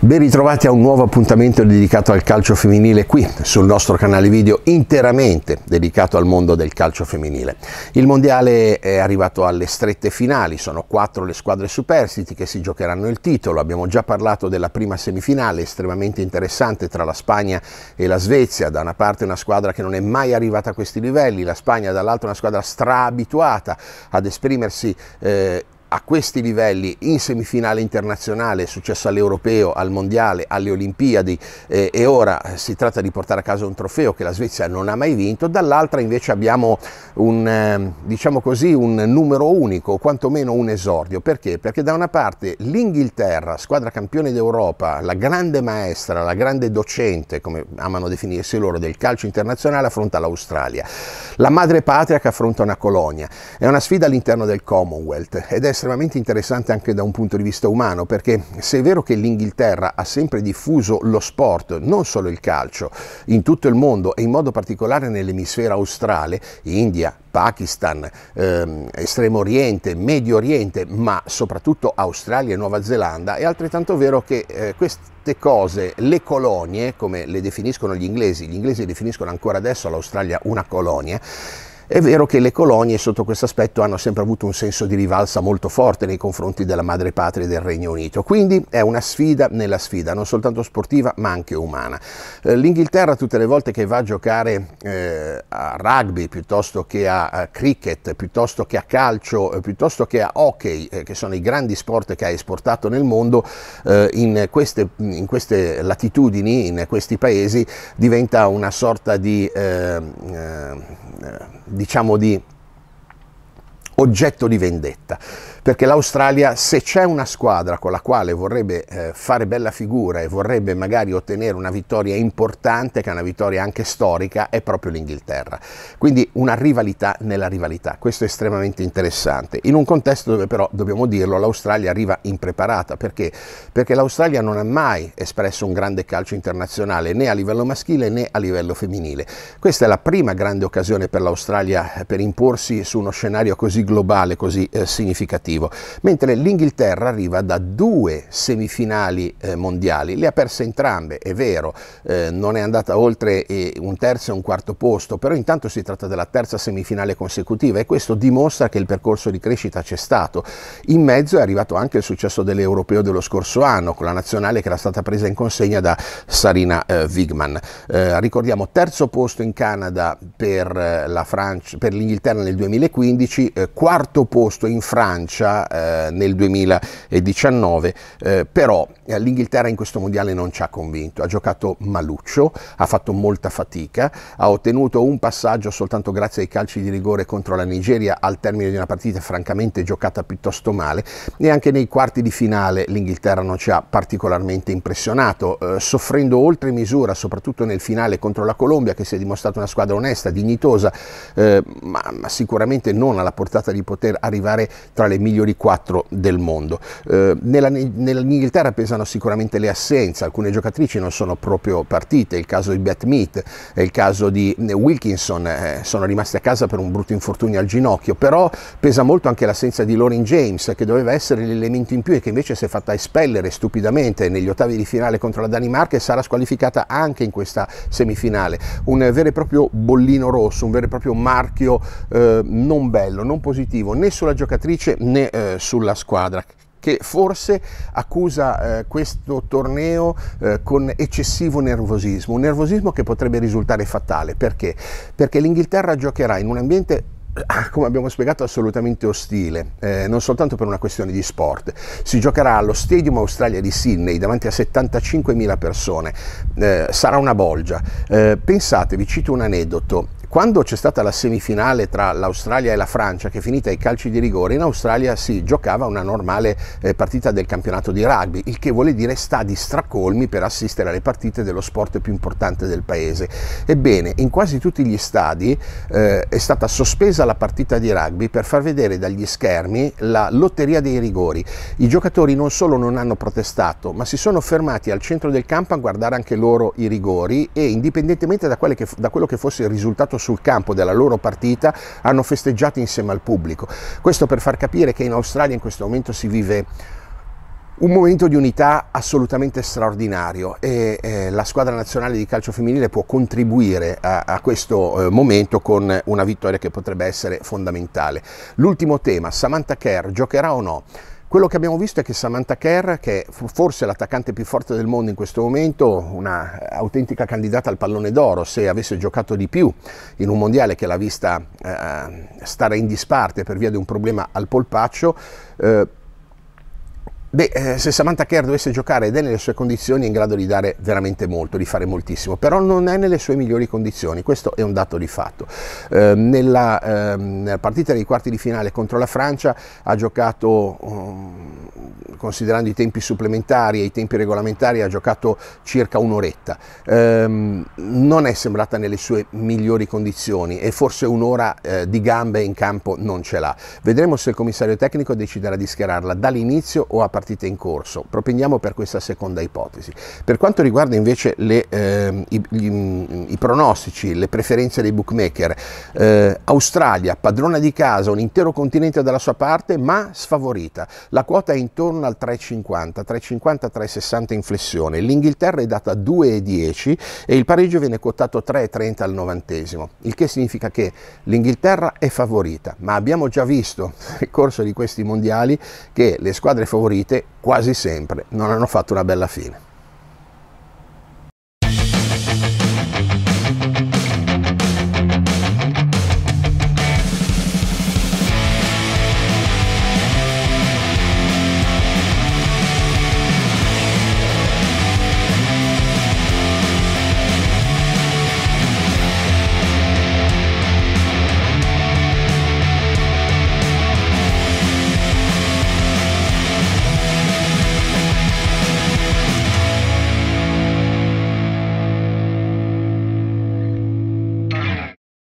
Ben ritrovati a un nuovo appuntamento dedicato al calcio femminile qui sul nostro canale video interamente dedicato al mondo del calcio femminile. Il mondiale è arrivato alle strette finali, sono quattro le squadre superstiti che si giocheranno il titolo, abbiamo già parlato della prima semifinale estremamente interessante tra la Spagna e la Svezia, da una parte una squadra che non è mai arrivata a questi livelli, la Spagna dall'altra una squadra straabituata ad esprimersi eh, a questi livelli in semifinale internazionale, è successo all'Europeo, al Mondiale, alle Olimpiadi eh, e ora eh, si tratta di portare a casa un trofeo che la Svezia non ha mai vinto, dall'altra invece abbiamo un, eh, diciamo così, un numero unico, quantomeno un esordio. Perché? Perché da una parte l'Inghilterra, squadra campione d'Europa, la grande maestra, la grande docente, come amano definirsi loro, del calcio internazionale, affronta l'Australia. La madre patria che affronta una colonia. È una sfida all'interno del Commonwealth ed è estremamente interessante anche da un punto di vista umano, perché se è vero che l'Inghilterra ha sempre diffuso lo sport, non solo il calcio, in tutto il mondo e in modo particolare nell'emisfero australe, India, Pakistan, ehm, Estremo Oriente, Medio Oriente, ma soprattutto Australia e Nuova Zelanda, è altrettanto vero che eh, queste cose, le colonie, come le definiscono gli inglesi, gli inglesi definiscono ancora adesso l'Australia una colonia, è vero che le colonie sotto questo aspetto hanno sempre avuto un senso di rivalsa molto forte nei confronti della madre patria del Regno Unito, quindi è una sfida nella sfida, non soltanto sportiva ma anche umana. Eh, L'Inghilterra tutte le volte che va a giocare eh, a rugby piuttosto che a, cricket, piuttosto che a calcio, eh, piuttosto che a hockey, eh, che sono i grandi sport che ha esportato nel mondo, in queste, in, queste, latitudini, in questi paesi, diventa una sorta di ehm, diciamo di oggetto di vendetta, perché l'Australia se c'è una squadra con la quale vorrebbe eh, fare bella figura e vorrebbe magari ottenere una vittoria importante, che è una vittoria anche storica, è proprio l'Inghilterra. Quindi una rivalità nella rivalità, questo è estremamente interessante, in un contesto dove però, dobbiamo dirlo, l'Australia arriva impreparata, perché? Perché l'Australia non ha mai espresso un grande calcio internazionale né a livello maschile né a livello femminile. Questa è la prima grande occasione per l'Australia eh, per imporsi su uno scenario così globale così eh, significativo, mentre l'Inghilterra arriva da due semifinali eh, mondiali, le ha perse entrambe, è vero, eh, non è andata oltre eh, un terzo e un quarto posto, però intanto si tratta della terza semifinale consecutiva e questo dimostra che il percorso di crescita c'è stato. In mezzo è arrivato anche il successo dell'Europeo dello scorso anno, con la nazionale che era stata presa in consegna da Sarina eh, Wigman. Eh, ricordiamo terzo posto in Canada per, la Francia, per l'Inghilterra nel 2015, quarto posto in Francia eh, nel 2019, eh, però eh, l'Inghilterra in questo mondiale non ci ha convinto, ha giocato maluccio, ha fatto molta fatica, ha ottenuto un passaggio soltanto grazie ai calci di rigore contro la Nigeria al termine di una partita francamente giocata piuttosto male e anche nei quarti di finale l'Inghilterra non ci ha particolarmente impressionato, eh, soffrendo oltre misura, soprattutto nel finale contro la Colombia che si è dimostrata una squadra onesta, dignitosa, eh, ma, ma sicuramente non alla portata speranza di poter arrivare tra le migliori quattro del mondo. Eh, nella, Nell'Inghilterra pesano sicuramente le assenze, alcune giocatrici non sono proprio partite, è il caso di Beth Meat, il caso di eh, Wilkinson, eh, sono rimaste a casa per un brutto infortunio al ginocchio, però pesa molto anche l'assenza di Lauren James che doveva essere l'elemento in più e che invece si è fatta espellere stupidamente negli ottavi di finale contro la Danimarca e sarà squalificata anche in questa semifinale. Un vero e proprio bollino rosso, un vero e proprio marchio eh, non bello, non positivo positivo né sulla giocatrice né eh, sulla squadra che forse accusa eh, questo torneo eh, con eccessivo nervosismo, un nervosismo che potrebbe risultare fatale, perché? Perché l'Inghilterra giocherà in un ambiente eh, come abbiamo spiegato, assolutamente ostile, eh, non soltanto per una questione di sport. Si giocherà allo Stadium Australia di Sydney davanti a 75.000 persone, eh, sarà una bolgia. Eh, vi cito un aneddoto, quando c'è stata la semifinale tra l'Australia e la Francia, che è finita ai calci di rigore, in Australia si giocava una normale eh, partita del campionato di rugby, il che vuole dire stadi stracolmi per assistere alle partite dello sport più importante del paese. Ebbene, in quasi tutti gli stadi eh, è stata sospesa la partita di rugby per far vedere dagli schermi la lotteria dei rigori. I giocatori non solo non hanno protestato, ma si sono fermati al centro del campo a guardare anche loro i rigori e indipendentemente da, che, da quello che fosse il risultato sul campo della loro partita hanno festeggiato insieme al pubblico. Questo per far capire che in Australia in questo momento si vive un momento di unità assolutamente straordinario e eh, la squadra nazionale di calcio femminile può contribuire a, a questo eh, momento con una vittoria che potrebbe essere fondamentale. L'ultimo tema, Samantha Kerr giocherà o no? Quello che abbiamo visto è che Samantha Kerr, che è forse l'attaccante più forte del mondo in questo momento, una autentica candidata al pallone d'oro, se avesse giocato di più in un mondiale che l'ha vista eh, stare in disparte per via di un problema al polpaccio, eh, Beh, eh, se Samantha Kerr dovesse giocare ed è nelle sue condizioni è in grado di dare veramente molto, di fare moltissimo, però non è nelle sue migliori condizioni, questo è un dato di fatto. Eh, nella, eh, nella, partita dei quarti di finale contro la Francia ha giocato, um, considerando i tempi supplementari e i tempi regolamentari, ha giocato circa un'oretta. Ehm, non è sembrata nelle sue migliori condizioni e forse un'ora eh, di gambe in campo non ce l'ha. Vedremo se il commissario tecnico deciderà di schierarla dall'inizio o a partire partite in corso. Propendiamo per questa seconda ipotesi. Per quanto riguarda invece le, eh, i, i, mm, i, pronostici, le preferenze dei bookmaker, eh, Australia, padrona di casa, un intero continente dalla sua parte, ma sfavorita. La quota è intorno al 3,50, 3,50, 3,60 in flessione. L'Inghilterra è data 2,10 e il pareggio viene quotato 3,30 al novantesimo, il che significa che l'Inghilterra è favorita, ma abbiamo già visto nel corso di questi mondiali che le squadre favorite solite quasi sempre non hanno fatto una bella fine.